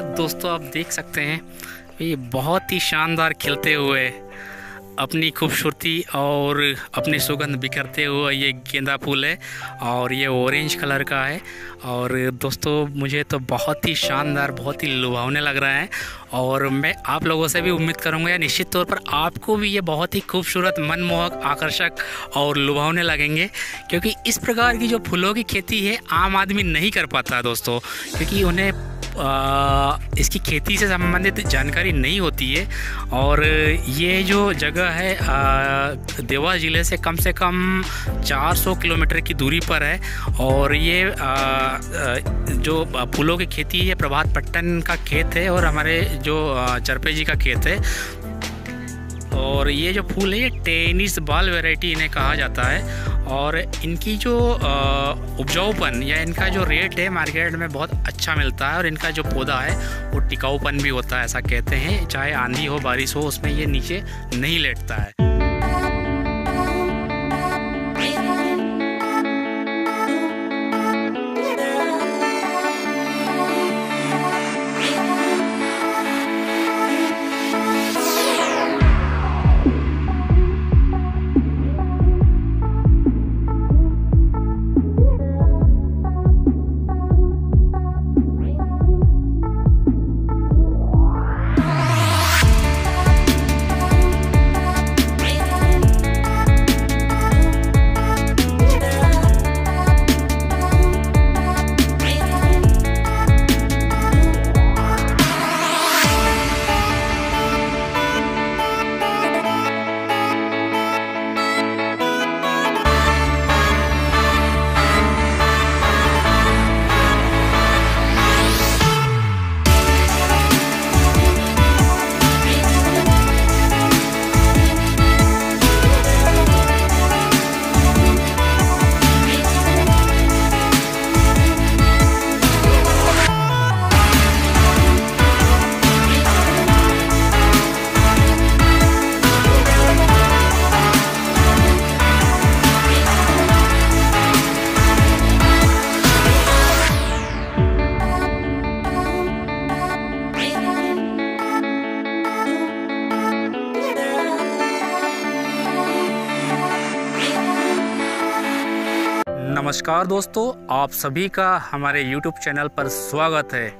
दोस्तों आप देख सकते हैं ये बहुत ही शानदार खिलते हुए अपनी खूबसूरती और अपनी सुगंध बिखरते हुए ये गेंदा फूल है और ये ऑरेंज कलर का है और दोस्तों मुझे तो बहुत ही शानदार बहुत ही लुभावने लग रहा है और मैं आप लोगों से भी उम्मीद करूँगा या निश्चित तौर पर आपको भी ये बहुत ही खूबसूरत मनमोहक आकर्षक और लुभावने लगेंगे क्योंकि इस प्रकार की जो फूलों की खेती है आम आदमी नहीं कर पाता दोस्तों क्योंकि उन्हें आ, इसकी खेती से संबंधित जानकारी नहीं होती है और ये जो जगह है देवास ज़िले से कम से कम 400 किलोमीटर की दूरी पर है और ये आ, जो फूलों की खेती है प्रभात पट्टन का खेत है और हमारे जो चरपे जी का खेत है और ये जो फूल है ये टेनिस बाल वेराइटी इन्हें कहा जाता है और इनकी जो उपजाऊपन या इनका जो रेट है मार्केट में बहुत अच्छा मिलता है और इनका जो पौधा है वो टिकाऊपन भी होता है ऐसा कहते हैं चाहे आंधी हो बारिश हो उसमें ये नीचे नहीं लेटता है नमस्कार दोस्तों आप सभी का हमारे YouTube चैनल पर स्वागत है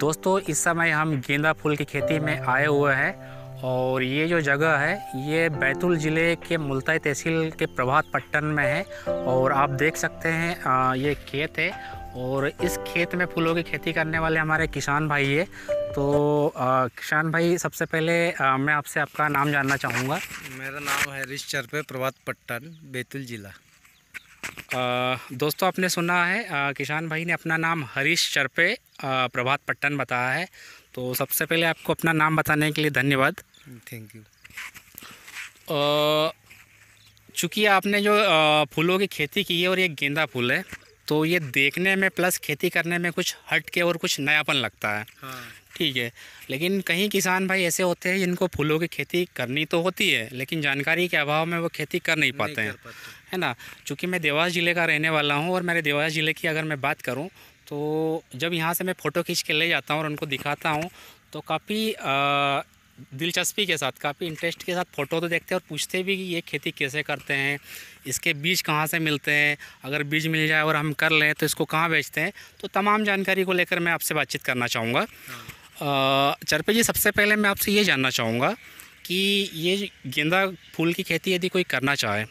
दोस्तों इस समय हम गेंदा फूल की खेती में आए हुए हैं और ये जो जगह है ये बैतूल ज़िले के मुल्ताई तहसील के प्रभात पट्टन में है और आप देख सकते हैं आ, ये खेत है और इस खेत में फूलों की खेती करने वाले हमारे किसान भाई है तो आ, किसान भाई सबसे पहले आ, मैं आपसे आपका नाम जानना चाहूँगा मेरा नाम है हरीश चरपे प्रभात पट्टन बैतूल ज़िला दोस्तों आपने सुना है किसान भाई ने अपना नाम हरीश चरपे प्रभात पट्टन बताया है तो सबसे पहले आपको अपना नाम बताने के लिए धन्यवाद थैंक यू चूँकि आपने जो फूलों की खेती की है और ये गेंदा फूल है तो ये देखने में प्लस खेती करने में कुछ हट के और कुछ नयापन लगता है हाँ। ठीक है लेकिन कहीं किसान भाई ऐसे होते हैं जिनको फूलों की खेती करनी तो होती है लेकिन जानकारी के अभाव में वो खेती कर नहीं पाते नहीं हैं पाते। है ना चूँकि मैं देवास ज़िले का रहने वाला हूँ और मेरे देवास ज़िले की अगर मैं बात करूँ तो जब यहाँ से मैं फ़ोटो खींच के ले जाता हूँ और उनको दिखाता हूँ तो काफ़ी दिलचस्पी के साथ काफ़ी इंटरेस्ट के साथ फ़ोटो तो देखते हैं और पूछते भी कि ये खेती कैसे करते हैं इसके बीज कहाँ से मिलते हैं अगर बीज मिल जाए और हम कर लें तो इसको कहाँ बेचते हैं तो तमाम जानकारी को लेकर मैं आपसे बातचीत करना चाहूँगा चरपे जी सबसे पहले मैं आपसे ये जानना चाहूँगा कि ये गेंदा फूल की खेती यदि कोई करना चाहे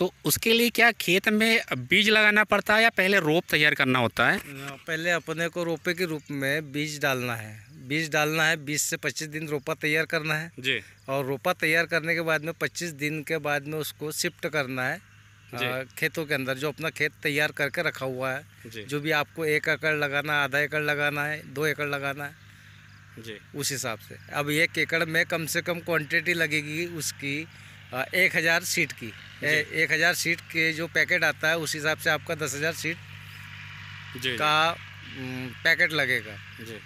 तो उसके लिए क्या खेत में बीज लगाना पड़ता है या पहले रोप तैयार करना होता है पहले अपने को रोपे के रूप में बीज डालना है बीज डालना है बीस से पच्चीस दिन रोपा तैयार करना है जी और रोपा तैयार करने के बाद में पच्चीस दिन के बाद में उसको शिफ्ट करना है खेतों के अंदर जो अपना खेत तैयार करके रखा हुआ है जो भी आपको एक एकड़ लगाना है आधा एकड़ लगाना है दो एकड़ लगाना है जी उस हिसाब से अब एक एकड़ में कम से कम क्वांटिटी लगेगी उसकी एक हज़ार सीट की एक हज़ार सीट के जो पैकेट आता है उस हिसाब से आपका दस हज़ार सीट जी, का पैकेट लगेगा जी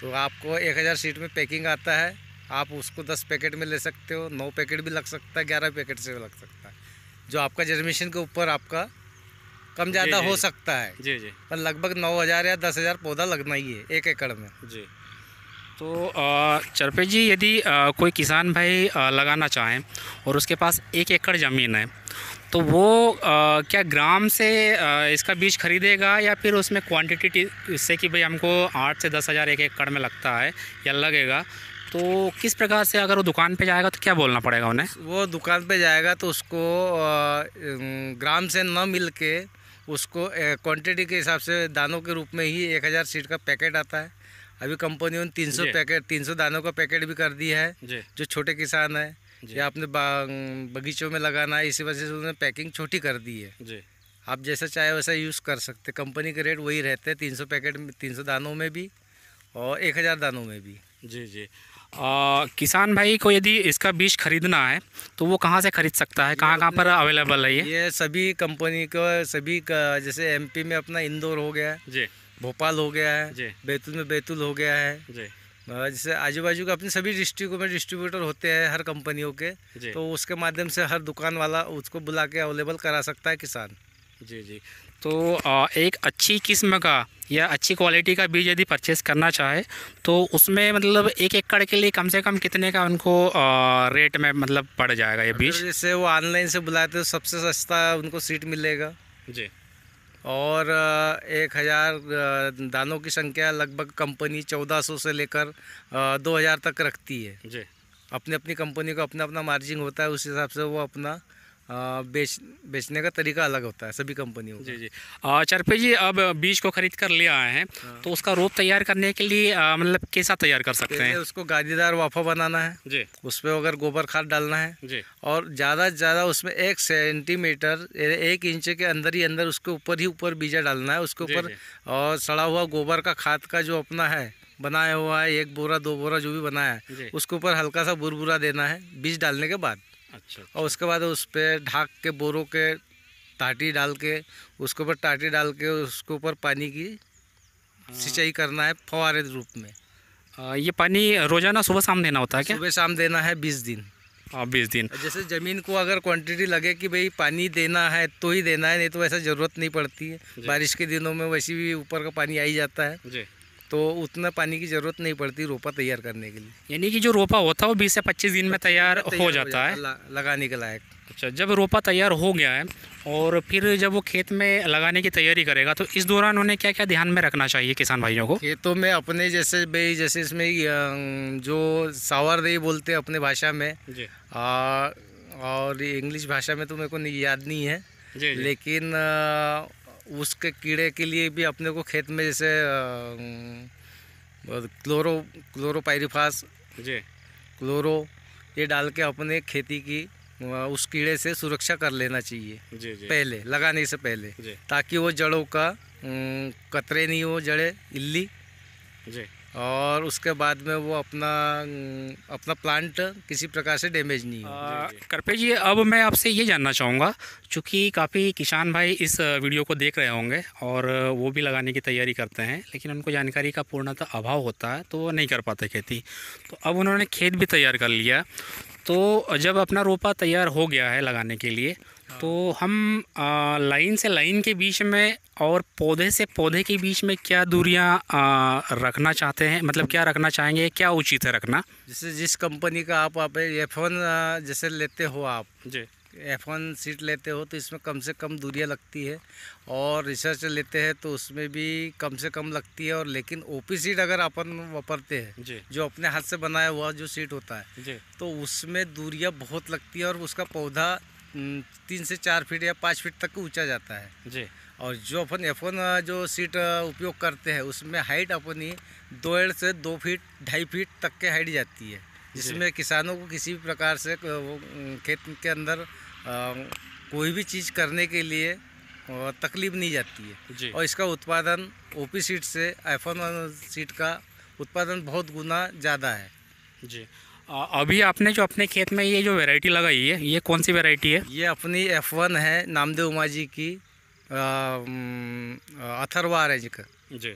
तो आपको एक हज़ार सीट में पैकिंग आता है आप उसको दस पैकेट में ले सकते हो नौ पैकेट भी लग सकता है ग्यारह पैकेट से लग सकता है जो आपका जर्मिशन के ऊपर आपका कम ज़्यादा हो सकता है जी जी पर लगभग नौ हज़ार या दस हज़ार पौधा लगना ही है एक एकड़ में जी तो चरपे जी यदि कोई किसान भाई लगाना चाहें और उसके पास एक एकड़ ज़मीन है तो वो क्या ग्राम से इसका बीज खरीदेगा या फिर उसमें क्वांटिटी इससे कि भाई हमको आठ से दस हज़ार एक एकड़ में लगता है या लगेगा तो किस प्रकार से अगर वो दुकान पे जाएगा तो क्या बोलना पड़ेगा उन्हें वो दुकान पे जाएगा तो उसको ग्राम से न मिल के उसको क्वान्टिटी के हिसाब से दानों के रूप में ही एक हज़ार सीट का पैकेट आता है अभी कंपनी तीन 300 पैकेट 300 दानों का पैकेट भी कर दिया है जो छोटे किसान है या आपने बगीचों में लगाना है इसी वजह से उन्होंने पैकिंग छोटी कर दी है आप जैसा चाहे वैसा यूज़ कर सकते कंपनी के रेट वही रहते हैं तीन पैकेट तीन सौ दानों में भी और एक हज़ार दानों में भी जी जी आ, किसान भाई को यदि इसका बीज खरीदना है तो वो कहाँ से खरीद सकता है कहाँ कहाँ पर अवेलेबल है ये ये सभी कंपनी को सभी का, जैसे एमपी में अपना इंदौर हो गया जी भोपाल हो गया है बैतूल में बैतूल हो गया है जैसे आजू बाजू के अपने सभी डिस्ट्रिक्ट में डिस्ट्रीब्यूटर होते हैं हर कंपनियों के तो उसके माध्यम से हर दुकान वाला उसको बुला के अवेलेबल करा सकता है किसान जी जी तो एक अच्छी किस्म का या अच्छी क्वालिटी का बीज यदि परचेस करना चाहे तो उसमें मतलब एक एकड़ के लिए कम से कम कितने का उनको रेट में मतलब पड़ जाएगा ये बीज जैसे वो ऑनलाइन से बुलाते तो सबसे सस्ता उनको सीट मिलेगा जी और एक हज़ार दानों की संख्या लगभग कंपनी 1400 से लेकर 2000 तक रखती है जी अपनी अपनी कंपनी को अपना अपना मार्जिन होता है उस हिसाब से वो अपना बेच बेचने का तरीका अलग होता है सभी कंपनियों जी जी चरपे जी अब बीज को खरीद कर ले आए हैं हाँ। तो उसका रोप तैयार करने के लिए मतलब कैसा तैयार कर सकते हैं उसको गादीदार वाफा बनाना है जी उस पर अगर गोबर खाद डालना है जी और ज़्यादा से ज़्यादा उसमें एक सेंटीमीटर एक इंच के अंदर ही अंदर उसके ऊपर ही ऊपर बीजा डालना है उसके ऊपर और सड़ा हुआ गोबर का खाद का जो अपना है बनाया हुआ है एक बोरा दो बोरा जो भी बनाया है उसके ऊपर हल्का सा बुरबुरा देना है बीज डालने के बाद अच्छा, अच्छा और उसके बाद उस पर ढाक के बोरों के टाटी डाल के उसके ऊपर टाटी डाल के उसके ऊपर पानी की हाँ। सिंचाई करना है फवारे रूप में आ, ये पानी रोजाना सुबह शाम देना होता है क्या सुबह शाम देना है बीस दिन हाँ बीस दिन जैसे ज़मीन को अगर क्वांटिटी लगे कि भाई पानी देना है तो ही देना है नहीं तो ऐसा ज़रूरत नहीं पड़ती है बारिश के दिनों में वैसे भी ऊपर का पानी आ ही जाता है तो उतना पानी की ज़रूरत नहीं पड़ती रोपा तैयार करने के लिए यानी कि जो रोपा होता है वो बीस से पच्चीस दिन में तैयार हो जाता है लगाने के लायक अच्छा जब रोपा तैयार हो गया है और फिर जब वो खेत में लगाने की तैयारी करेगा तो इस दौरान उन्हें क्या क्या ध्यान में रखना चाहिए किसान भाइयों को खेतों में अपने जैसे भाई जैसे इसमें जो सावरदेही बोलते हैं अपने भाषा में और इंग्लिश भाषा में तो मेरे को याद नहीं है जी, जी। लेकिन उसके कीड़े के लिए भी अपने को खेत में जैसे क्लोरो क्लोरोपायरीफास जी क्लोरो ये डाल के अपने खेती की उस कीड़े से सुरक्षा कर लेना चाहिए जी जी पहले लगाने से पहले ताकि वो जड़ों का कतरे नहीं हो जड़े इल्ली जी और उसके बाद में वो अपना अपना प्लांट किसी प्रकार से डैमेज नहीं हो कृपया जी अब मैं आपसे ये जानना चाहूँगा चूँकि काफ़ी किसान भाई इस वीडियो को देख रहे होंगे और वो भी लगाने की तैयारी करते हैं लेकिन उनको जानकारी का पूर्णतः अभाव होता है तो वो नहीं कर पाते खेती तो अब उन्होंने खेत भी तैयार कर लिया तो जब अपना रोपा तैयार हो गया है लगाने के लिए तो हम लाइन से लाइन के बीच में और पौधे से पौधे के बीच में क्या दूरियां रखना चाहते हैं मतलब क्या रखना चाहेंगे क्या उचित है रखना जैसे जिस कंपनी का आप आप एफ जैसे लेते हो आप जी एफ वन सीट लेते हो तो इसमें कम से कम दूरियां लगती है और रिसर्च लेते हैं तो उसमें भी कम से कम लगती है और लेकिन ओ पी सीट अगर अपन वपरते हैं जो अपने हाथ से बनाया हुआ जो सीट होता है तो उसमें दूरियां बहुत लगती है और उसका पौधा तीन से चार फीट या पाँच फीट तक ऊंचा जाता है जी और जो अपन एफ जो सीट उपयोग करते हैं उसमें हाइट अपनी दो से दो फीट ढाई फीट तक के हाइट जाती है जिसमें किसानों को किसी भी प्रकार से खेत के अंदर कोई भी चीज़ करने के लिए तकलीफ नहीं जाती है और इसका उत्पादन ओपी सीट से एफ सीट का उत्पादन बहुत गुना ज़्यादा है जी अभी आपने जो अपने खेत में ये जो वैरायटी लगाई है ये कौन सी वैरायटी है ये अपनी एफ वन है नामदेव उमा जी की अथरवा है जी का जी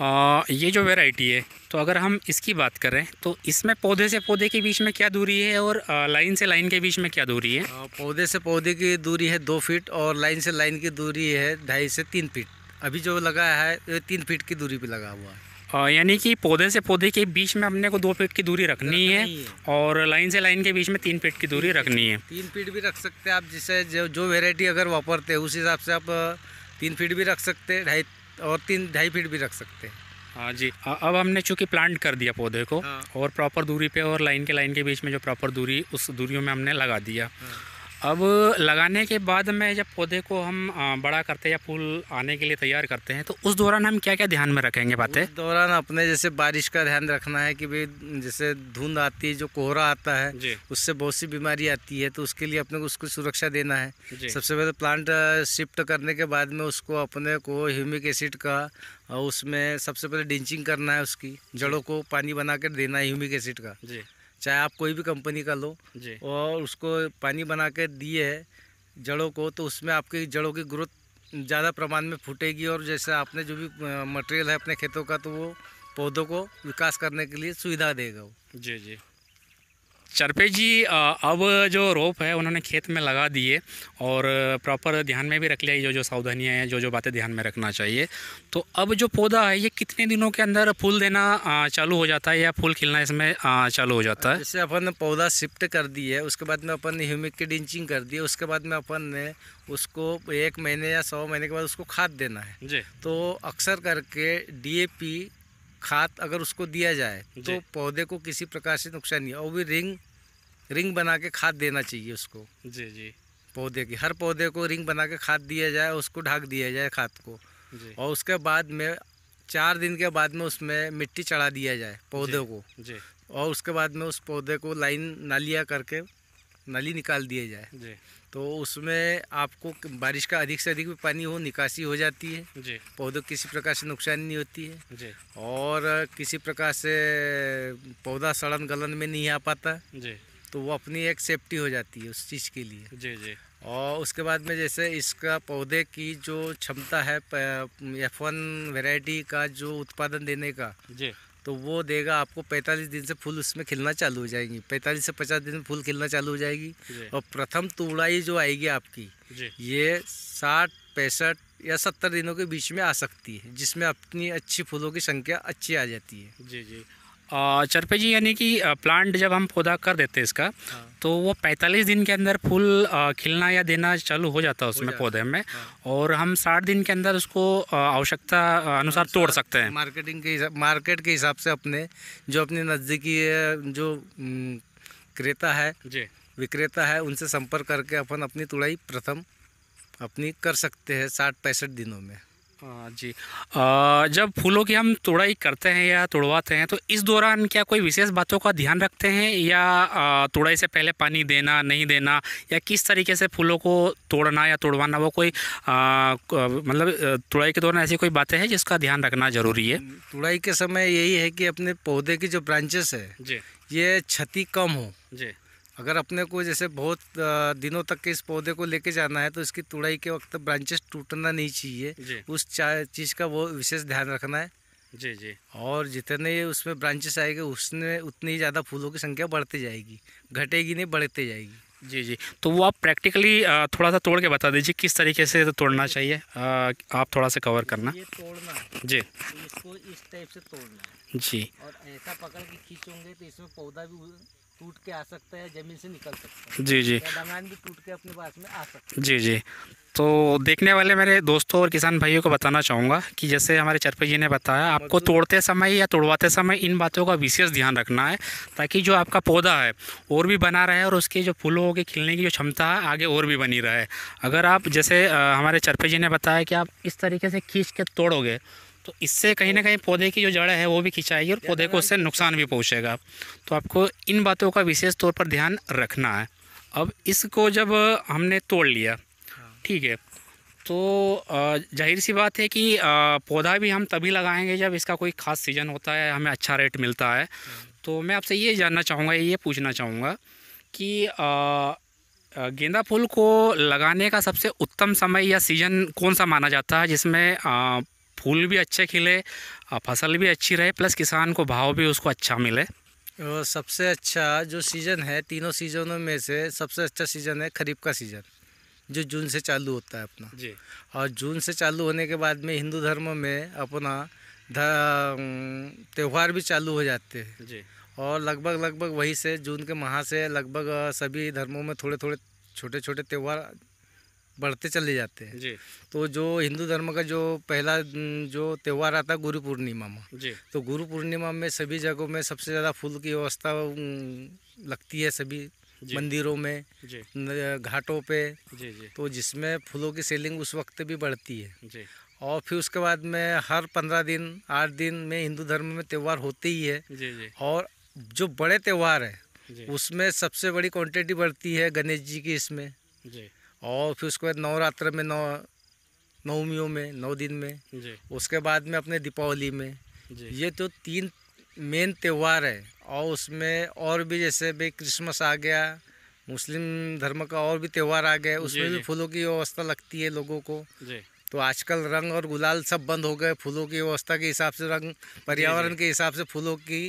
आ, ये जो वैरायटी है तो अगर हम इसकी बात करें तो इसमें पौधे से पौधे के बीच में क्या दूरी है और लाइन से लाइन के बीच में क्या दूरी है पौधे से पौधे की दूरी है दो फीट और लाइन से लाइन की दूरी है ढाई से तीन फीट अभी जो लगा है तीन फीट की दूरी पर लगा हुआ है यानी कि पौधे से पौधे के बीच में अपने को दो फीट की दूरी रखनी है, है और लाइन से लाइन के बीच में तीन फीट की दूरी रखनी है तीन फीट भी रख सकते हैं आप जिसे जो जो वेराइटी अगर वापरते हैं उस हिसाब से आप तीन फीट भी रख सकते हैं ढाई और तीन ढाई फीट भी रख सकते हैं हाँ जी अब हमने चूँकि प्लांट कर दिया पौधे को हाँ। और प्रॉपर दूरी पर और लाइन के लाइन के बीच में जो प्रॉपर दूरी उस दूरियों में हमने लगा दिया हाँ। अब लगाने के बाद में जब पौधे को हम बड़ा करते हैं या फूल आने के लिए तैयार करते हैं तो उस दौरान हम क्या क्या ध्यान में रखेंगे बातें उस दौरान अपने जैसे बारिश का ध्यान रखना है कि भाई जैसे धुंध आती है जो कोहरा आता है उससे बहुत सी बीमारी आती है तो उसके लिए अपने को उसको सुरक्षा देना है सबसे पहले प्लांट शिफ्ट करने के बाद में उसको अपने को ह्यूमिक एसिड का और उसमें सबसे पहले डिंचिंग करना है उसकी जड़ों को पानी बना कर देना है ह्यूमिक एसिड का चाहे आप कोई भी कंपनी का लो और उसको पानी बना के दिए है जड़ों को तो उसमें आपकी जड़ों की ग्रोथ ज़्यादा प्रमाण में फूटेगी और जैसे आपने जो भी मटेरियल है अपने खेतों का तो वो पौधों को विकास करने के लिए सुविधा देगा वो जी जी चरपे जी अब जो रोप है उन्होंने खेत में लगा दिए और प्रॉपर ध्यान में भी रख लिया जो जो सावधानियाँ हैं जो जो बातें ध्यान में रखना चाहिए तो अब जो पौधा है ये कितने दिनों के अंदर फूल देना चालू हो जाता है या फूल खिलना इसमें चालू हो जाता है जैसे अपन ने पौधा शिफ्ट कर दी है उसके बाद में अपन ने ह्यूमिक की डिंचिंग कर दी है उसके बाद में अपन ने उसको एक महीने या सौ महीने के बाद उसको खाद देना है जी तो अक्सर करके डी खाद अगर उसको दिया जाए तो पौधे को किसी प्रकार से नुकसान नहीं और भी रिंग रिंग बना के खाद देना चाहिए उसको जी जी पौधे की हर पौधे को रिंग बना के खाद दिया जाए उसको ढाक दिया जाए खाद को और उसके बाद में चार दिन के बाद में उसमें मिट्टी चढ़ा दिया जाए पौधे को जी और उसके बाद में उस पौधे को लाइन नालिया करके नली निकाल दिया जाए तो उसमें आपको बारिश का अधिक से अधिक भी पानी हो निकासी हो जाती है जी पौधों किसी प्रकार से नुकसान नहीं होती है जी और किसी प्रकार से पौधा सड़न गलन में नहीं आ पाता जी तो वो अपनी एक सेफ्टी हो जाती है उस चीज़ के लिए जी जी और उसके बाद में जैसे इसका पौधे की जो क्षमता है एफ वन का जो उत्पादन देने का जी तो वो देगा आपको 45 दिन से फूल उसमें खिलना चालू हो जाएंगी 45 से 50 दिन में फूल खिलना चालू हो जाएगी और प्रथम तुड़ाई जो आएगी आपकी ये साठ पैंसठ या सत्तर दिनों के बीच में आ सकती है जिसमें अपनी अच्छी फूलों की संख्या अच्छी आ जाती है जी जी चरपे जी यानी कि प्लांट जब हम पौधा कर देते हैं इसका हाँ। तो वो 45 दिन के अंदर फूल खिलना या देना चालू हो जाता है उसमें पौधे में हाँ। और हम 60 दिन के अंदर उसको आवश्यकता अनुसार तोड़ हाँ, सकते हैं मार्केटिंग के हिसाब मार्केट के हिसाब से अपने जो अपने नज़दीकी जो क्रेता है जी विक्रेता है उनसे संपर्क करके अपन अपनी तुड़ाई प्रथम अपनी कर सकते हैं साठ पैंसठ दिनों में हाँ जी आ, जब फूलों की हम तोड़ाई करते हैं या तोड़वाते हैं तो इस दौरान क्या कोई विशेष बातों का ध्यान रखते हैं या तोड़ाई से पहले पानी देना नहीं देना या किस तरीके से फूलों को तोड़ना या तोड़वाना वो कोई मतलब तोड़ाई के दौरान ऐसी कोई बातें हैं जिसका ध्यान रखना ज़रूरी है तोड़ाई के समय यही है कि अपने पौधे की जो ब्रांचेस है जी ये क्षति कम हो जी अगर अपने को जैसे बहुत दिनों तक के इस पौधे को लेके जाना है तो इसकी तुड़ाई के वक्त ब्रांचेस टूटना नहीं चाहिए उस चीज़ का वो विशेष ध्यान रखना है जी जी और जितने उसमें ब्रांचेस आएंगे उसने उतनी ही ज़्यादा फूलों की संख्या बढ़ती जाएगी घटेगी नहीं बढ़ती जाएगी जी जी तो वो आप प्रैक्टिकली थोड़ा सा तोड़ के बता दीजिए किस तरीके से तो तोड़ना चाहिए आप थोड़ा सा कवर करना ये तोड़ना जी इसको इस टाइप से तोड़ना है जी और ऐसा पकड़ के खींचोगे तो इसमें पौधा भी टूट के आ सकता है जमीन से निकल सकता है जी जी डंगान भी टूट के अपने पास में आ सकता है जी जी तो देखने वाले मेरे दोस्तों और किसान भाइयों को बताना चाहूँगा कि जैसे हमारे चरपे जी ने बताया आपको तोड़ते समय या तोड़वाते समय इन बातों का विशेष ध्यान रखना है ताकि जो आपका पौधा है और भी बना रहे और उसके जो फूलों के खिलने की जो क्षमता है आगे और भी बनी रहे अगर आप जैसे हमारे चरपे जी ने बताया कि आप इस तरीके से खींच के तोड़ोगे तो इससे कहीं ना कहीं पौधे की जो जड़ है वो भी खिंचाएगी और पौधे को उससे नुकसान भी पहुँचेगा तो आपको इन बातों का विशेष तौर पर ध्यान रखना है अब इसको जब हमने तोड़ लिया ठीक है तो जाहिर सी बात है कि पौधा भी हम तभी लगाएंगे जब इसका कोई ख़ास सीज़न होता है हमें अच्छा रेट मिलता है तो मैं आपसे ये जानना चाहूँगा ये पूछना चाहूँगा कि गेंदा फूल को लगाने का सबसे उत्तम समय या सीज़न कौन सा माना जाता है जिसमें फूल भी अच्छे खिले फसल भी अच्छी रहे प्लस किसान को भाव भी उसको अच्छा मिले और सबसे अच्छा जो सीज़न है तीनों सीज़नों में से सबसे अच्छा सीज़न है खरीफ का सीज़न जो जून से चालू होता है अपना जी और जून से चालू होने के बाद में हिंदू धर्म में अपना त्यौहार भी चालू हो जाते हैं जी और लगभग लगभग वही से जून के माह से लगभग सभी धर्मों में थोड़े थोड़े छोटे छोटे त्यौहार बढ़ते चले जाते हैं जी तो जो हिंदू धर्म का जो पहला जो त्यौहार आता है गुरु पूर्णिमा में तो गुरु पूर्णिमा में सभी जगहों में सबसे ज़्यादा फूल की व्यवस्था लगती है सभी मंदिरों में घाटों पे जी जी तो जिसमें फूलों की सेलिंग उस वक्त भी बढ़ती है जी और फिर उसके बाद में हर पंद्रह दिन आठ दिन में हिंदू धर्म में त्यौहार होते ही है जी जी और जो बड़े त्यौहार है उसमें सबसे बड़ी क्वांटिटी बढ़ती है गणेश जी की इसमें जी और फिर उसके बाद नवरात्र में नौ नवमियों में नौ दिन में उसके बाद में अपने दीपावली में ये तो तीन मेन त्यौहार है और उसमें और भी जैसे भाई क्रिसमस आ गया मुस्लिम धर्म का और भी त्यौहार आ गया उसमें भी फूलों की व्यवस्था लगती है लोगों को तो आजकल रंग और गुलाल सब बंद हो गए फूलों की व्यवस्था के हिसाब से रंग पर्यावरण के हिसाब से फूलों की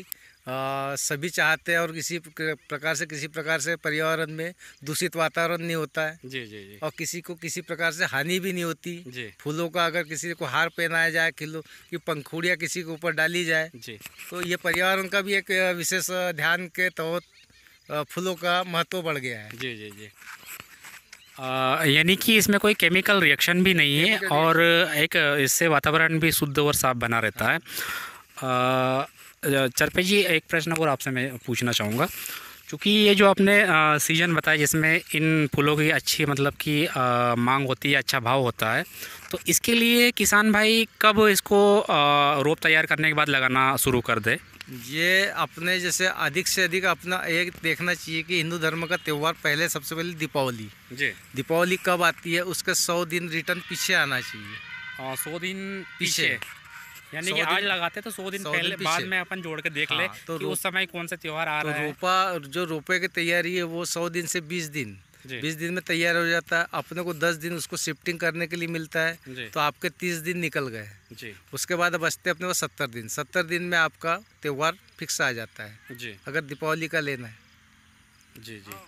आ, सभी चाहते हैं और किसी प्रकार से किसी प्रकार से पर्यावरण में दूषित वातावरण नहीं होता है जी जी जी और किसी को किसी प्रकार से हानि भी नहीं होती जी फूलों का अगर किसी को हार पहनाया जाए खिलो की पंखुड़िया किसी के ऊपर डाली जाए जी तो ये पर्यावरण का भी एक विशेष ध्यान के तहत फूलों का महत्व बढ़ गया है जी जी जी यानी कि इसमें कोई केमिकल रिएक्शन भी नहीं है और एक इससे वातावरण भी शुद्ध और साफ बना रहता है चरपे जी एक प्रश्न और आपसे मैं पूछना चाहूँगा क्योंकि ये जो आपने सीज़न बताया जिसमें इन फूलों की अच्छी मतलब कि मांग होती है अच्छा भाव होता है तो इसके लिए किसान भाई कब इसको रोप तैयार करने के बाद लगाना शुरू कर दे ये अपने जैसे अधिक से अधिक अपना एक देखना चाहिए कि हिंदू धर्म का त्यौहार पहले सबसे पहले दीपावली जी दीपावली कब आती है उसके सौ दिन रिटर्न पीछे आना चाहिए हाँ, सौ दिन पीछे, पीछे। यानी कि आज लगाते तो सौ दिन पहले बाद में अपन जोड़ के देख हाँ, ले तो कि उस समय कौन सा त्यौहार आ तो रहा है रोपा जो रोपे की तैयारी है वो सौ दिन से बीस दिन बीस दिन में तैयार हो जाता है अपने को दस दिन उसको शिफ्टिंग करने के लिए मिलता है तो आपके तीस दिन निकल गए उसके बाद बचते अपने पास सत्तर दिन सत्तर दिन में आपका त्यौहार फिक्स आ जाता है अगर दीपावली का लेना है जी जी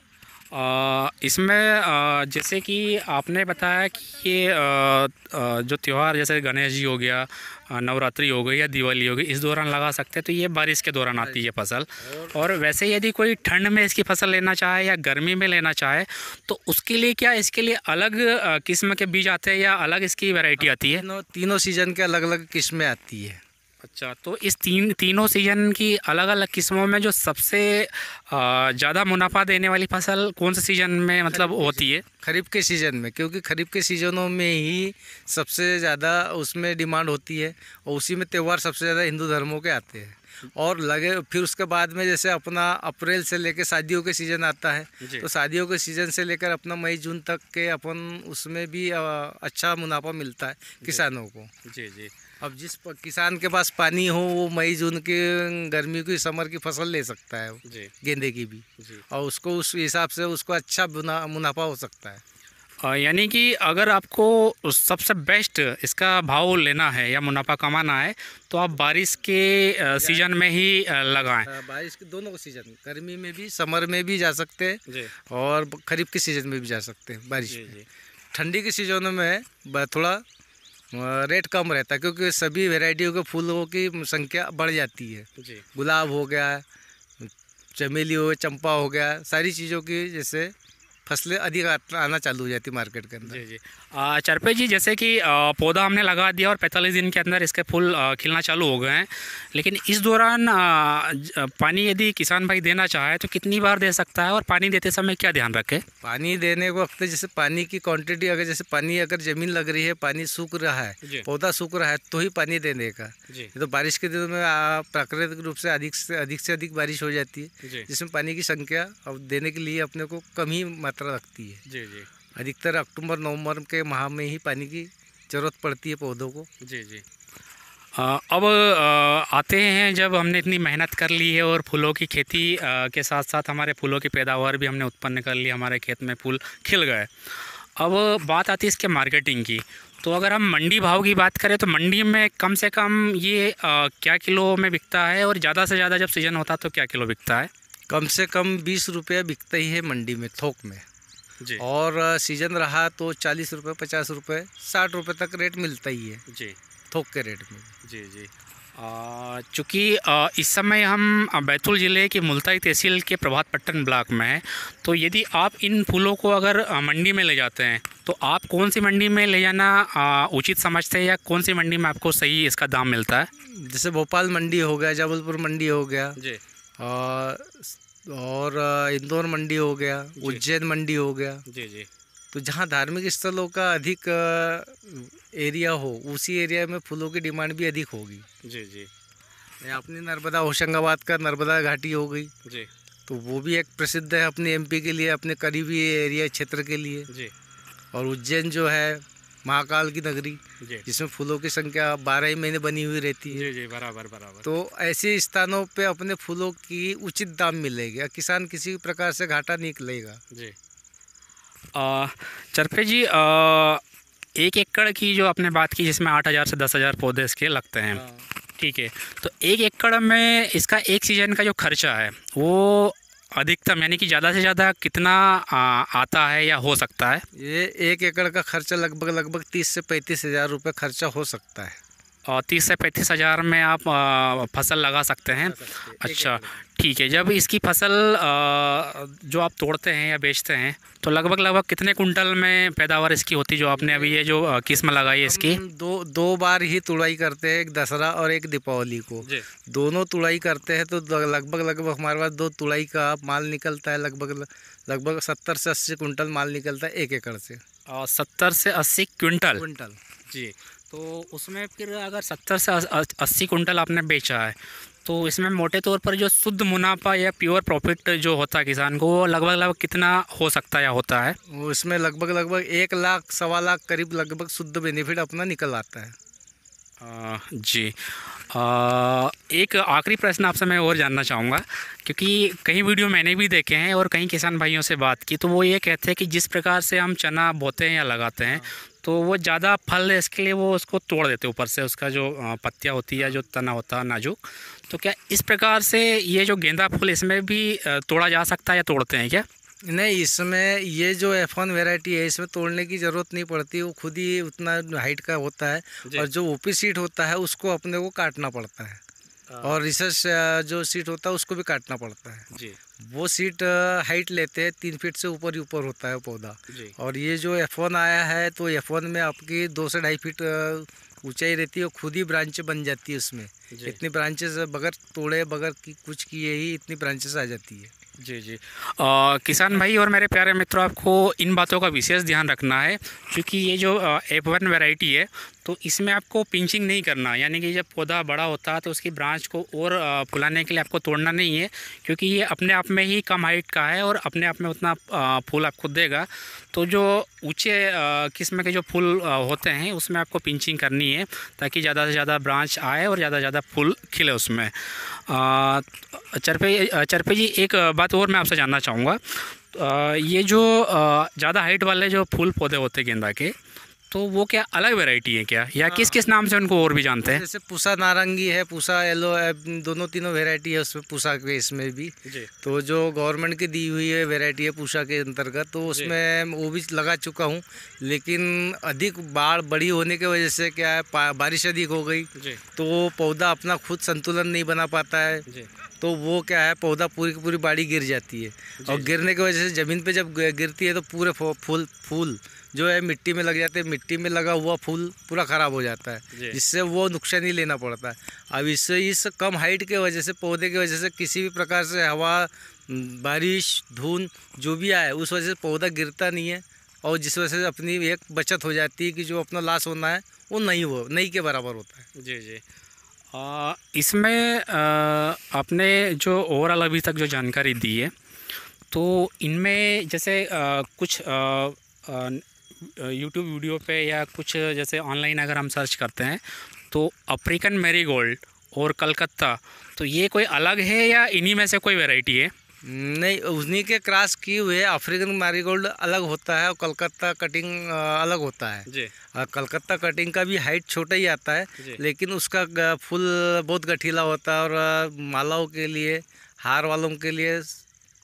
इसमें जैसे कि आपने बताया कि ये जो त्यौहार जैसे गणेश जी हो गया नवरात्रि हो गई या दिवाली हो गई इस दौरान लगा सकते हैं तो ये बारिश के दौरान आती है फसल और वैसे यदि कोई ठंड में इसकी फसल लेना चाहे या गर्मी में लेना चाहे तो उसके लिए क्या इसके लिए अलग किस्म के बीज आते हैं या अलग इसकी वैरायटी आती है तीनों तीनों सीज़न के अलग अलग किस्में आती है अच्छा तो इस तीन तीनों सीजन की अलग अलग किस्मों में जो सबसे ज़्यादा मुनाफा देने वाली फसल कौन से सीजन में मतलब होती है खरीफ के सीज़न में क्योंकि खरीफ के सीज़नों में ही सबसे ज़्यादा उसमें डिमांड होती है और उसी में त्यौहार सबसे ज़्यादा हिंदू धर्मों के आते हैं और लगे फिर उसके बाद में जैसे अपना अप्रैल से लेकर शादियों के सीज़न आता है तो शादियों के सीज़न से लेकर अपना मई जून तक के अपन उसमें भी अच्छा मुनाफा मिलता है किसानों को जी जी अब जिस किसान के पास पानी हो वो मई जून के गर्मी की समर की फसल ले सकता है गेंदे की भी और उसको उस हिसाब से उसको अच्छा मुनाफा हो सकता है यानी कि अगर आपको सबसे बेस्ट इसका भाव लेना है या मुनाफा कमाना है तो आप बारिश के सीजन में ही लगाएं हाँ, बारिश के दोनों सीजन गर्मी में भी समर में भी जा सकते हैं और खरीफ के सीजन में भी जा सकते हैं बारिश ठंडी के सीजनों में थोड़ा रेट कम रहता है क्योंकि सभी वेराइटियों के फूलों की संख्या बढ़ जाती है गुलाब हो गया चमेली हो गया चंपा हो गया सारी चीज़ों की जैसे फसलें अधिक आना चालू हो जाती मार्केट के अंदर जी जी चरपे जी जैसे कि पौधा हमने लगा दिया और पैंतालीस दिन के अंदर इसके फूल खिलना चालू हो गए हैं लेकिन इस दौरान पानी यदि किसान भाई देना चाहे तो कितनी बार दे सकता है और पानी देते समय क्या ध्यान रखें पानी देने को वक्त जैसे पानी की क्वांटिटी अगर जैसे पानी अगर ज़मीन लग रही है पानी सूख रहा है पौधा सूख रहा है तो ही पानी देने का तो बारिश के दिनों में प्राकृतिक रूप से अधिक से अधिक से अधिक बारिश हो जाती है जिसमें पानी की संख्या अब देने के लिए अपने को कम ही मात्रा रखती है जी जी अधिकतर अक्टूबर नवंबर के माह में ही पानी की ज़रूरत पड़ती है पौधों को जी जी आ, अब आते हैं जब हमने इतनी मेहनत कर ली है और फूलों की खेती आ, के साथ साथ हमारे फूलों की पैदावार भी हमने उत्पन्न कर ली हमारे खेत में फूल खिल गए अब बात आती है इसके मार्केटिंग की तो अगर हम मंडी भाव की बात करें तो मंडी में कम से कम ये आ, क्या किलो में बिकता है और ज़्यादा से ज़्यादा जब सीज़न होता है तो क्या किलो बिकता है कम से कम बीस रुपये बिकता ही है मंडी में थोक में और सीजन रहा तो चालीस रुपये पचास रुपये साठ रुपये तक रेट मिलता ही है जी थोक के रेट में जी जी चूँकि इस समय हम बैतूल ज़िले के मुल्ताई तहसील के प्रभात पट्टन ब्लॉक में हैं तो यदि आप इन फूलों को अगर मंडी में ले जाते हैं तो आप कौन सी मंडी में ले जाना उचित समझते हैं या कौन सी मंडी में आपको सही इसका दाम मिलता है जैसे भोपाल मंडी हो गया जबलपुर मंडी हो गया जी और इंदौर मंडी हो गया उज्जैन मंडी हो गया जी जी तो जहाँ धार्मिक स्थलों का अधिक एरिया हो उसी एरिया में फूलों की डिमांड भी अधिक होगी जी जी अपनी नर्मदा होशंगाबाद का नर्मदा घाटी हो गई जी तो वो भी एक प्रसिद्ध है अपने एमपी के लिए अपने करीबी एरिया क्षेत्र के लिए जी और उज्जैन जो है महाकाल की नगरी जिसमें फूलों की संख्या बारह ही महीने बनी हुई रहती है जी जी बराबर बराबर तो ऐसे स्थानों पे अपने फूलों की उचित दाम मिलेगा किसान किसी प्रकार से घाटा निकलेगा जी चरफे जी आ, एक एकड़ की जो आपने बात की जिसमें आठ हज़ार से दस हज़ार पौधे इसके लगते हैं हाँ। ठीक है तो एक एकड़ में इसका एक सीज़न का जो खर्चा है वो अधिकतम यानी कि ज़्यादा से ज़्यादा कितना आता है या हो सकता है ये एक एकड़ का खर्चा लगभग लगभग तीस से पैंतीस हज़ार रुपये खर्चा हो सकता है और तीस से पैंतीस हज़ार में आप फसल लगा सकते हैं अच्छा ठीक है जब इसकी फसल जो आप तोड़ते हैं या बेचते हैं तो लगभग लगभग कितने कुंटल में पैदावार इसकी होती जो आपने अभी ये जो किस्म लगाई है इसकी दो दो बार ही तुड़ाई करते हैं एक दशहरा और एक दीपावली को दोनों तुड़ाई करते हैं तो लगभग लगभग हमारे पास दो तुड़ाई का माल निकलता है लगभग लगभग सत्तर से अस्सी कुंटल माल निकलता है एक एकड़ से और सत्तर से अस्सी क्विंटल क्विंटल जी तो उसमें फिर अगर सत्तर से अस्सी कुंटल आपने बेचा है तो इसमें मोटे तौर पर जो शुद्ध मुनाफा या प्योर प्रॉफिट जो होता है किसान को वो लगभग लगभग कितना हो सकता है या होता है वो इसमें लगभग लगभग एक लाख सवा लाख करीब लगभग शुद्ध बेनिफिट अपना निकल आता है आ, जी आ, एक आखिरी प्रश्न आपसे मैं और जानना चाहूँगा क्योंकि कई वीडियो मैंने भी देखे हैं और कई किसान भाइयों से बात की तो वो ये कहते हैं कि जिस प्रकार से हम चना बोते हैं या लगाते हैं हाँ। तो वो ज़्यादा फल है इसके लिए वो उसको तोड़ देते ऊपर से उसका जो पत्तियाँ होती है जो तना होता है नाजुक तो क्या इस प्रकार से ये जो गेंदा फूल इसमें भी तोड़ा जा सकता है या तोड़ते हैं क्या नहीं इसमें ये जो एफ वन वेराइटी है इसमें तोड़ने की ज़रूरत नहीं पड़ती वो खुद ही उतना हाइट का होता है और जो ओपी सीट होता है उसको अपने को काटना पड़ता है हाँ। और रिसर्च जो सीट होता है उसको भी काटना पड़ता है जी वो सीट हाइट लेते हैं तीन फीट से ऊपर ही ऊपर होता है पौधा और ये जो एफ वन आया है तो एफ वन में आपकी दो से ढाई फीट ऊंचाई रहती है और खुद ही ब्रांच बन जाती है उसमें इतनी ब्रांचेस बगैर तोड़े बगैर की कुछ किए ही इतनी ब्रांचेस आ जाती है जी जी आ, किसान भाई और मेरे प्यारे मित्रों आपको इन बातों का विशेष ध्यान रखना है क्योंकि ये जो एफ वन वेराइटी है तो इसमें आपको पिंचिंग नहीं करना यानी कि जब पौधा बड़ा होता है तो उसकी ब्रांच को और फुलाने के लिए आपको तोड़ना नहीं है क्योंकि ये अपने आप में ही कम हाइट का है और अपने आप में उतना फूल आपको देगा तो जो ऊँचे किस्म के जो फूल होते हैं उसमें आपको पिंचिंग करनी है ताकि ज़्यादा से ज़्यादा ब्रांच आए और ज़्यादा से ज़्यादा फूल खिले उसमें चरपे चरपे जी एक बात और मैं आपसे जानना चाहूँगा ये जो ज़्यादा हाइट वाले जो फूल पौधे होते गेंदा के तो वो क्या अलग वैरायटी है क्या या हाँ। किस किस नाम से उनको और भी जानते हैं जैसे पूसा नारंगी है पूसा येलो है दोनों तीनों वैरायटी है उसमें पूसा के इसमें भी तो जो गवर्नमेंट की दी हुई है वैरायटी है पूसा के अंतर्गत तो उसमें वो भी लगा चुका हूँ लेकिन अधिक बाढ़ बड़ी होने की वजह से क्या है बारिश अधिक हो गई तो पौधा अपना खुद संतुलन नहीं बना पाता है तो वो क्या है पौधा पूरी की पूरी बाड़ी गिर जाती है और गिरने की वजह से ज़मीन पर जब गिरती है तो पूरे फूल फूल जो है मिट्टी में लग जाते हैं मिट्टी में लगा हुआ फूल पूरा ख़राब हो जाता है जिससे वो नुकसान ही लेना पड़ता है अब इससे इस कम हाइट के वजह से पौधे की वजह से किसी भी प्रकार से हवा बारिश धुंध जो भी आए उस वजह से पौधा गिरता नहीं है और जिस वजह से अपनी एक बचत हो जाती है कि जो अपना लाश होना है वो नहीं हो नहीं के बराबर होता है जी जी इसमें आपने जो ओवरऑल अभी तक जो जानकारी दी है तो इनमें जैसे आ, कुछ आ, आ, यूट्यूब वीडियो पे या कुछ जैसे ऑनलाइन अगर हम सर्च करते हैं तो अफ्रीकन गोल्ड और कलकत्ता तो ये कोई अलग है या इन्हीं में से कोई वेराइटी है नहीं उन्हीं के क्रॉस किए हुए अफ्रीकन मैरीगोल्ड अलग होता है और कलकत्ता कटिंग अलग होता है जी कलकत्ता कटिंग का भी हाइट छोटा ही आता है लेकिन उसका फूल बहुत गठीला होता है और मालाओं के लिए हार वालों के लिए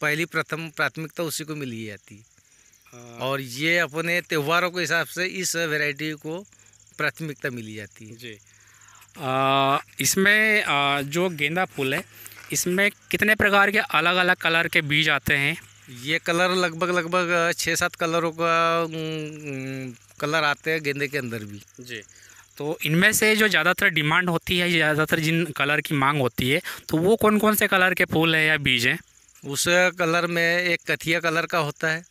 पहली प्रथम प्राथमिकता उसी को मिली जाती है हाँ। और ये अपने त्योहारों के हिसाब से इस वैरायटी को प्राथमिकता मिली जाती है जी आ, इसमें आ, जो गेंदा फूल है इसमें कितने प्रकार के अलग अलग कलर के बीज आते हैं ये कलर लगभग लगभग छः सात कलरों का कलर आते हैं गेंदे के अंदर भी जी तो इनमें से जो ज़्यादातर डिमांड होती है ज़्यादातर जिन कलर की मांग होती है तो वो कौन कौन से कलर के फूल हैं या बीज हैं उस कलर में एक कथिया कलर का होता है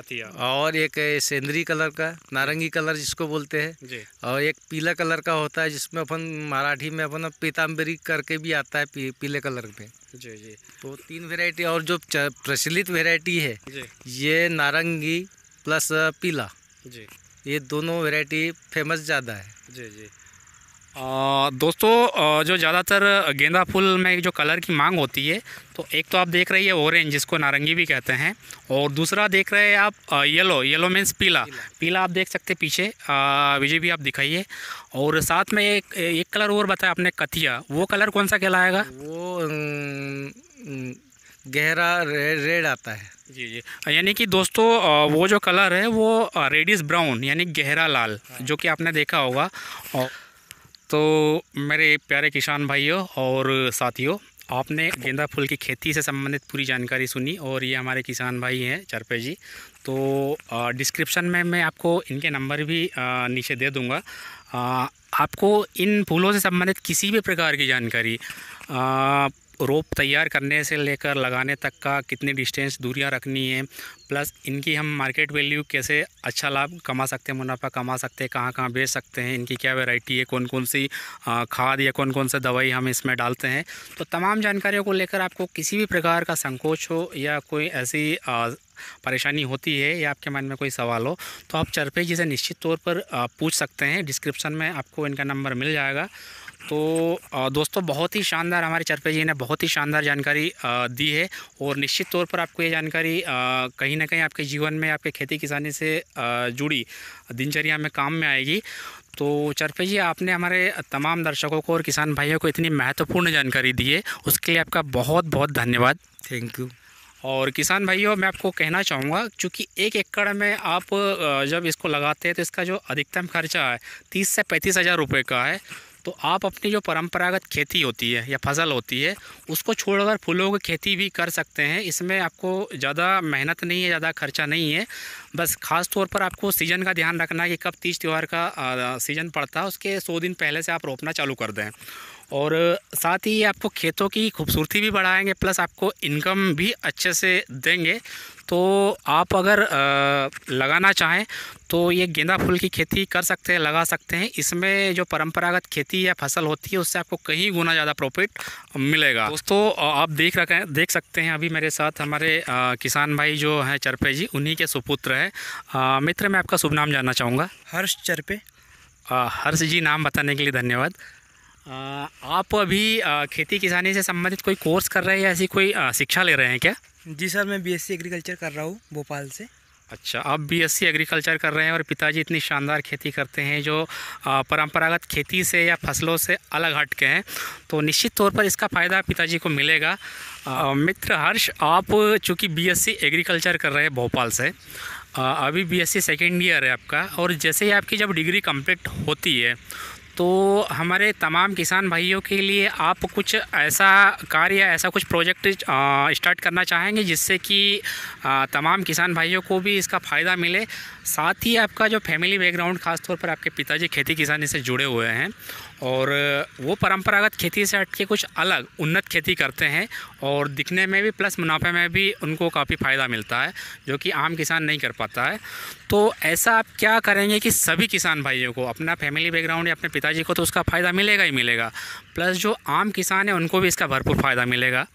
कतिया और एक सेंद्री कलर का नारंगी कलर जिसको बोलते हैं और एक पीला कलर का होता है जिसमें अपन मराठी में अपन पीताम्बरी करके भी आता है पी, पीले कलर में जी जी तो तीन वेरायटी और जो प्रचलित वेरायटी है ये नारंगी प्लस पीला जी ये दोनों वेरायटी फेमस ज़्यादा है जी जी दोस्तों जो ज़्यादातर गेंदा फूल में जो कलर की मांग होती है तो एक तो आप देख रही है ऑरेंज जिसको नारंगी भी कहते हैं और दूसरा देख रहे हैं आप येलो येलो मीन्स पीला पीला आप देख सकते हैं पीछे विजय भी आप दिखाइए और साथ में एक एक कलर और बताया आपने कथिया वो कलर कौन सा कहलाएगा वो गहरा रेड रेड आता है जी जी यानी कि दोस्तों वो जो कलर है वो रेडिस ब्राउन यानी गहरा लाल हाँ। जो कि आपने देखा होगा और तो मेरे प्यारे किसान भाइयों और साथियों आपने गेंदा फूल की खेती से संबंधित पूरी जानकारी सुनी और ये हमारे किसान भाई हैं चरपे जी तो डिस्क्रिप्शन में मैं आपको इनके नंबर भी नीचे दे दूँगा आपको इन फूलों से संबंधित किसी भी प्रकार की जानकारी रोप तैयार करने से लेकर लगाने तक का कितनी डिस्टेंस दूरियां रखनी है प्लस इनकी हम मार्केट वैल्यू कैसे अच्छा लाभ कमा सकते हैं मुनाफा कमा सकते हैं कहाँ कहाँ बेच सकते हैं इनकी क्या वैरायटी है कौन कौन सी खाद या कौन कौन सा दवाई हम इसमें डालते हैं तो तमाम जानकारियों को लेकर आपको किसी भी प्रकार का संकोच हो या कोई ऐसी आ, परेशानी होती है या आपके मन में कोई सवाल हो तो आप चरपे जी से निश्चित तौर पर पूछ सकते हैं डिस्क्रिप्शन में आपको इनका नंबर मिल जाएगा तो दोस्तों बहुत ही शानदार हमारे चरपे जी ने बहुत ही शानदार जानकारी दी है और निश्चित तौर पर आपको ये जानकारी कहीं ना कहीं आपके जीवन में आपके खेती किसानी से जुड़ी दिनचर्या में काम में आएगी तो चरपे जी आपने हमारे तमाम दर्शकों को और किसान भाइयों को इतनी महत्वपूर्ण जानकारी दी है उसके लिए आपका बहुत बहुत धन्यवाद थैंक यू और किसान भाइयों मैं आपको कहना चाहूँगा क्योंकि एक एकड़ में आप जब इसको लगाते हैं तो इसका जो अधिकतम खर्चा है तीस से पैंतीस हज़ार रुपये का है तो आप अपनी जो परंपरागत खेती होती है या फसल होती है उसको छोड़कर फूलों की खेती भी कर सकते हैं इसमें आपको ज़्यादा मेहनत नहीं है ज़्यादा खर्चा नहीं है बस ख़ास तौर पर आपको सीज़न का ध्यान रखना है कि कब तीज त्यौहार का सीज़न पड़ता है उसके सौ दिन पहले से आप रोपना चालू कर दें और साथ ही आपको खेतों की खूबसूरती भी बढ़ाएंगे प्लस आपको इनकम भी अच्छे से देंगे तो आप अगर लगाना चाहें तो ये गेंदा फूल की खेती कर सकते हैं लगा सकते हैं इसमें जो परंपरागत खेती या फसल होती है उससे आपको कहीं गुना ज़्यादा प्रॉफिट मिलेगा दोस्तों आप देख रखें देख सकते हैं अभी मेरे साथ हमारे किसान भाई जो हैं चरपे जी उन्हीं के सुपुत्र हैं मित्र मैं आपका शुभ नाम जानना चाहूँगा हर्ष चरपे हर्ष जी नाम बताने के लिए धन्यवाद आप अभी खेती किसानी से संबंधित कोई कोर्स कर रहे हैं या ऐसी कोई शिक्षा ले रहे हैं क्या जी सर मैं बीएससी एग्रीकल्चर कर रहा हूँ भोपाल से अच्छा आप बीएससी एग्रीकल्चर कर रहे हैं और पिताजी इतनी शानदार खेती करते हैं जो परंपरागत खेती से या फसलों से अलग हट के हैं तो निश्चित तौर पर इसका फ़ायदा पिताजी को मिलेगा आ, मित्र हर्ष आप चूँकि बी एग्रीकल्चर कर रहे हैं भोपाल से अभी बीएससी सेकेंड ईयर है आपका और जैसे ही आपकी जब डिग्री कंप्लीट होती है तो हमारे तमाम किसान भाइयों के लिए आप कुछ ऐसा कार्य ऐसा कुछ प्रोजेक्ट स्टार्ट करना चाहेंगे जिससे कि तमाम किसान भाइयों को भी इसका फ़ायदा मिले साथ ही आपका जो फैमिली बैकग्राउंड ख़ासतौर पर आपके पिताजी खेती किसानी से जुड़े हुए हैं और वो परंपरागत खेती से हट के कुछ अलग उन्नत खेती करते हैं और दिखने में भी प्लस मुनाफे में भी उनको काफ़ी फ़ायदा मिलता है जो कि आम किसान नहीं कर पाता है तो ऐसा आप क्या करेंगे कि सभी किसान भाइयों को अपना फैमिली बैकग्राउंड या अपने पिताजी को तो उसका फ़ायदा मिलेगा ही मिलेगा प्लस जो आम किसान है उनको भी इसका भरपूर फ़ायदा मिलेगा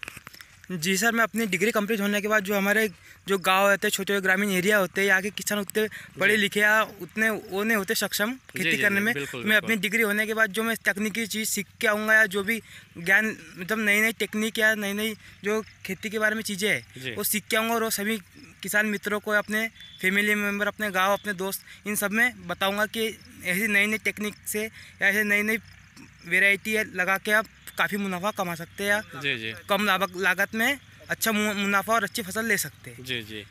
जी सर मैं अपनी डिग्री कंप्लीट होने के बाद जो हमारे जो गांव होते हैं छोटे छोटे ग्रामीण एरिया होते हैं यहाँ के किसान उतने पढ़े लिखे या उतने वो नहीं होते सक्षम खेती करने में बिल्कुल, मैं अपनी डिग्री होने के बाद जो मैं तकनीकी चीज़ सीख के आऊँगा या जो भी ज्ञान मतलब नई नई टेक्निक या नई नई जो खेती के बारे में चीज़ें हैं वो सीख के आऊँगा और वो सभी किसान मित्रों को अपने फैमिली मेम्बर अपने गाँव अपने दोस्त इन सब में बताऊँगा कि ऐसी नई नई टेक्निक से या ऐसे नई नई वेराइटी लगा के आप काफ़ी मुनाफा कमा सकते हैं जी जी कम लागत में अच्छा मुनाफा और अच्छी फसल ले सकते हैं जी जी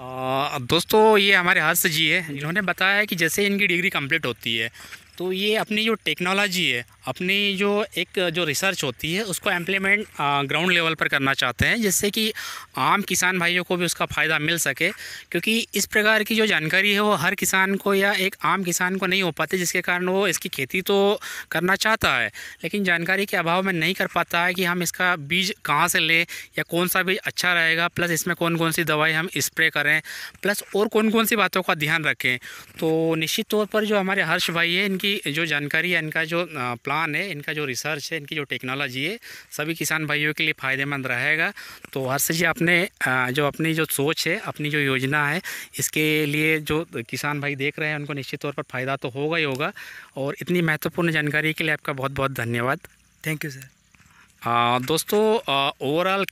आ, दोस्तों ये हमारे हाथ से जी है इन्होंने बताया है कि जैसे इनकी डिग्री कंप्लीट होती है तो ये अपनी जो टेक्नोलॉजी है अपनी जो एक जो रिसर्च होती है उसको एम्प्लीमेंट ग्राउंड लेवल पर करना चाहते हैं जिससे कि आम किसान भाइयों को भी उसका फ़ायदा मिल सके क्योंकि इस प्रकार की जो जानकारी है वो हर किसान को या एक आम किसान को नहीं हो पाती जिसके कारण वो इसकी खेती तो करना चाहता है लेकिन जानकारी के अभाव में नहीं कर पाता है कि हम इसका बीज कहाँ से लें या कौन सा बीज अच्छा रहेगा प्लस इसमें कौन कौन सी दवाई हम इस्प्रे करें प्लस और कौन कौन सी बातों का ध्यान रखें तो निश्चित तौर पर जो हमारे हर्ष भाई है इनकी इनकी जो जानकारी है इनका जो प्लान है इनका जो रिसर्च है इनकी जो टेक्नोलॉजी है सभी किसान भाइयों के लिए फ़ायदेमंद रहेगा तो हर्ष जी आपने जो अपनी जो सोच है अपनी जो योजना है इसके लिए जो किसान भाई देख रहे हैं उनको निश्चित तौर पर फ़ायदा तो होगा ही होगा और इतनी महत्वपूर्ण जानकारी के लिए आपका बहुत बहुत धन्यवाद थैंक यू सर आ, दोस्तों ओवरऑल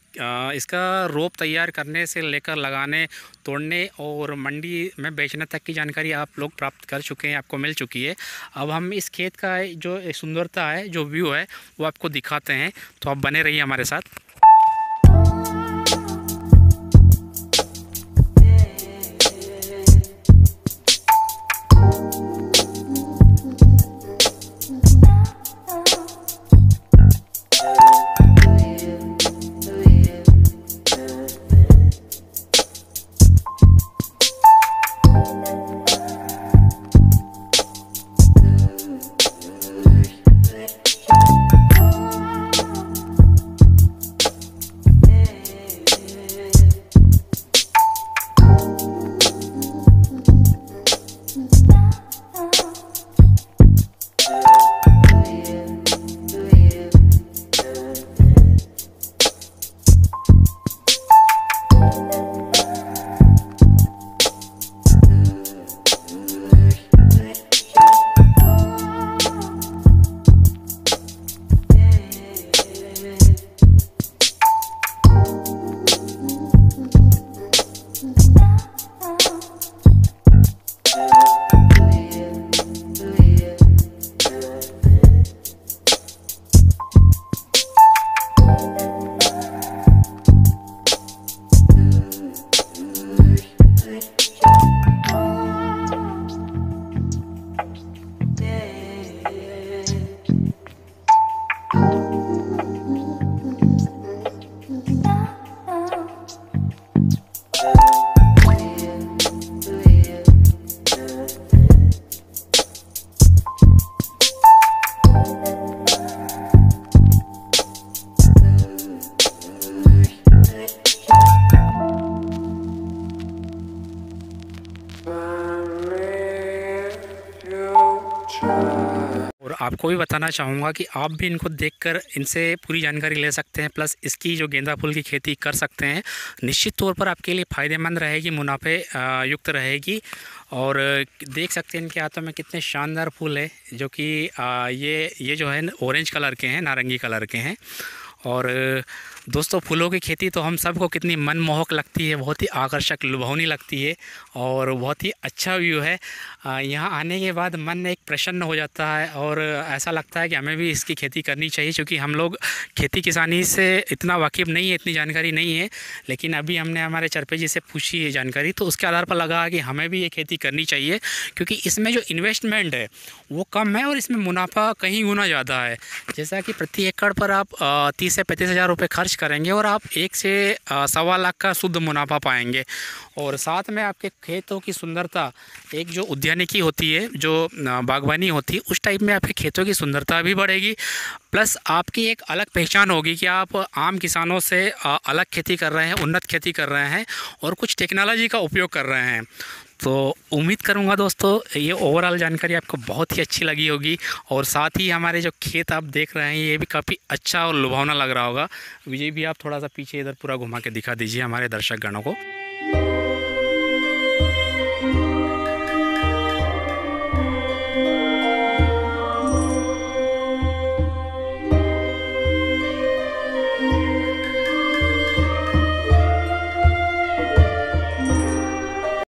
इसका रोप तैयार करने से लेकर लगाने तोड़ने और मंडी में बेचने तक की जानकारी आप लोग प्राप्त कर चुके हैं आपको मिल चुकी है अब हम इस खेत का जो सुंदरता है जो व्यू है वो आपको दिखाते हैं तो आप बने रहिए हमारे साथ आपको भी बताना चाहूँगा कि आप भी इनको देखकर इनसे पूरी जानकारी ले सकते हैं प्लस इसकी जो गेंदा फूल की खेती कर सकते हैं निश्चित तौर पर आपके लिए फ़ायदेमंद रहेगी मुनाफे युक्त रहेगी और देख सकते हैं इनके हाथों में कितने शानदार फूल है जो कि ये ये जो है ऑरेंज कलर के हैं नारंगी कलर के हैं और दोस्तों फूलों की खेती तो हम सबको कितनी मनमोहक लगती है बहुत ही आकर्षक लुभावनी लगती है और बहुत ही अच्छा व्यू है यहाँ आने के बाद मन एक प्रसन्न हो जाता है और ऐसा लगता है कि हमें भी इसकी खेती करनी चाहिए क्योंकि हम लोग खेती किसानी से इतना वाकिफ़ नहीं है इतनी जानकारी नहीं है लेकिन अभी हमने हमारे चरपे जी से पूछी है जानकारी तो उसके आधार पर लगा कि हमें भी ये खेती करनी चाहिए क्योंकि इसमें जो इन्वेस्टमेंट है वो कम है और इसमें मुनाफा कहीं गुना ज़्यादा है जैसा कि प्रति एकड़ पर आप तीस से पैंतीस हज़ार रुपये खर्च निवेश करेंगे और आप एक से सवा लाख का शुद्ध मुनाफा पाएंगे और साथ में आपके खेतों की सुंदरता एक जो उद्यानिकी होती है जो बागवानी होती है उस टाइप में आपके खेतों की सुंदरता भी बढ़ेगी प्लस आपकी एक अलग पहचान होगी कि आप आम किसानों से अलग खेती कर रहे हैं उन्नत खेती कर रहे हैं और कुछ टेक्नोलॉजी का उपयोग कर रहे हैं तो उम्मीद करूँगा दोस्तों ये ओवरऑल जानकारी आपको बहुत ही अच्छी लगी होगी और साथ ही हमारे जो खेत आप देख रहे हैं ये भी काफ़ी अच्छा और लुभावना लग रहा होगा विजय भी आप थोड़ा सा पीछे इधर पूरा घुमा के दिखा दीजिए हमारे दर्शकगणों को